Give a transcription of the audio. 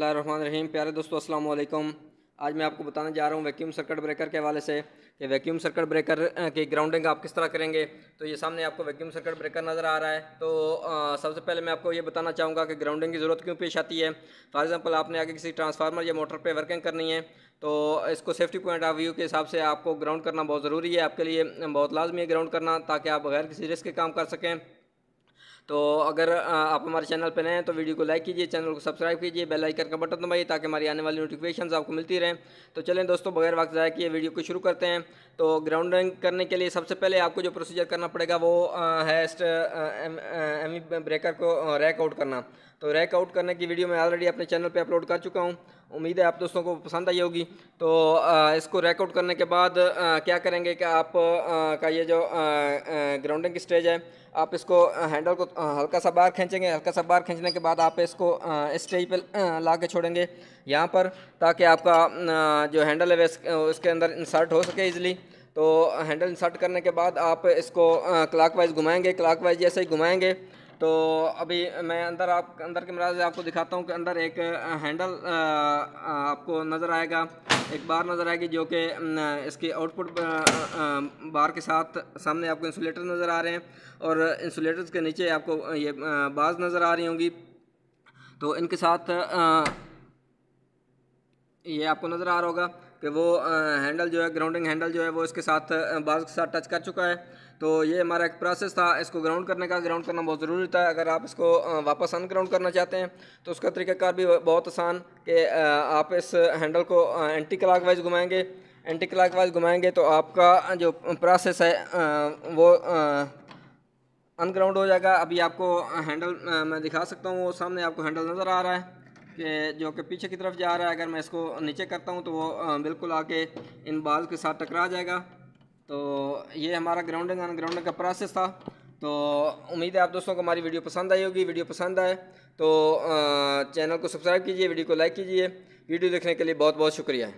रहीम प्यारे दोस्तों अस्सलाम वालेकुम आज मैं आपको बताने जा रहा हूँ वैक्यूम सर्किट ब्रेकर के हवाले से कि वैक्यूम सर्किट ब्रेकर की ग्राउंडिंग आप किस तरह करेंगे तो ये सामने आपको वैक्यूम सर्किट ब्रेकर नज़र आ रहा है तो आ, सबसे पहले मैं आपको ये बताना चाहूँगा कि ग्राउंडिंग की ज़रूरत क्यों पेश आती है फॉर एग्ज़ाम्पल आपने आगे किसी ट्रांसफार्मर या मोटर पर वर्किंग करनी है तो इसको सेफ्टी पॉइंट ऑफ व्यू के हिसाब से आपको ग्राउंड करना बहुत ज़रूरी है आपके लिए बहुत लाजमी है ग्राउंड करना ताकि आप बगैर किसी रिस्क के काम कर सकें तो अगर आप हमारे चैनल पर नए हैं तो वीडियो को लाइक कीजिए चैनल को सब्सक्राइब कीजिए बेल आइकन का बटन दबाइए ताकि हमारी आने वाली नोटिफिकेशन आपको मिलती रहें तो चलें दोस्तों बगैर वक्त कि ये वीडियो को शुरू करते हैं तो ग्राउंडिंग करने के लिए सबसे पहले आपको जो प्रोसीजर करना पड़ेगा वो है एम ब्रेकर को रैक आउट करना तो रैक आउट करने की वीडियो मैं ऑलरेडी अपने चैनल पर अपलोड कर चुका हूँ उम्मीद है आप दोस्तों को पसंद आई होगी तो इसको रैक आउट करने के बाद क्या करेंगे कि आप का ये जो ग्राउंडिंग स्टेज है आप इसको हैंडल को हल्का सा बार खींचेंगे हल्का सा बार खींचने के बाद आप इसको स्टेज पे ला के छोड़ेंगे यहाँ पर ताकि आपका जो हैंडल है उसके अंदर इंसर्ट हो सके ईज़िली तो हैंडल इंसर्ट करने के बाद आप इसको क्लाकवाइज घुमाएंगे क्लाक जैसे ही घुमाएंगे तो अभी मैं अंदर आप अंदर के से आपको दिखाता हूँ कि अंदर एक हैंडल आपको नज़र आएगा एक बार नज़र आएगी जो कि इसके आउटपुट बार के साथ सामने आपको इंसुलेटर नज़र आ रहे हैं और इंसुलेटर्स के नीचे आपको ये बाज नज़र आ रही होंगी तो इनके साथ ये आपको नज़र आ रहा होगा कि वो हैंडल जो है ग्राउंडिंग हैंडल जो है वो इसके साथ बाज के साथ टच कर चुका है तो ये हमारा एक प्रोसेस था इसको ग्राउंड करने का ग्राउंड करना बहुत ज़रूरी था अगर आप इसको वापस अनग्राउंड करना चाहते हैं तो उसका तरीकाकार भी बहुत आसान कि आप इस हैंडल को एंटी क्लाक वाइज घुमाएँगे एंटी क्लाक वाइज घुमाएँगे तो आपका जो प्रोसेस है वो अनग्राउंड हो जाएगा अभी आपको हैंडल मैं दिखा सकता हूँ वो सामने आपको हैंडल नज़र आ रहा है जो कि पीछे की तरफ जा रहा है अगर मैं इसको नीचे करता हूँ तो वो बिल्कुल आके इन बाल के साथ टकरा जाएगा तो ये हमारा ग्राउंडिंग एंड ग्राउंडिंग का प्रोसेस था तो उम्मीद है आप दोस्तों को हमारी वीडियो पसंद आई होगी वीडियो पसंद आए तो चैनल को सब्सक्राइब कीजिए वीडियो को लाइक कीजिए वीडियो देखने के लिए बहुत बहुत शुक्रिया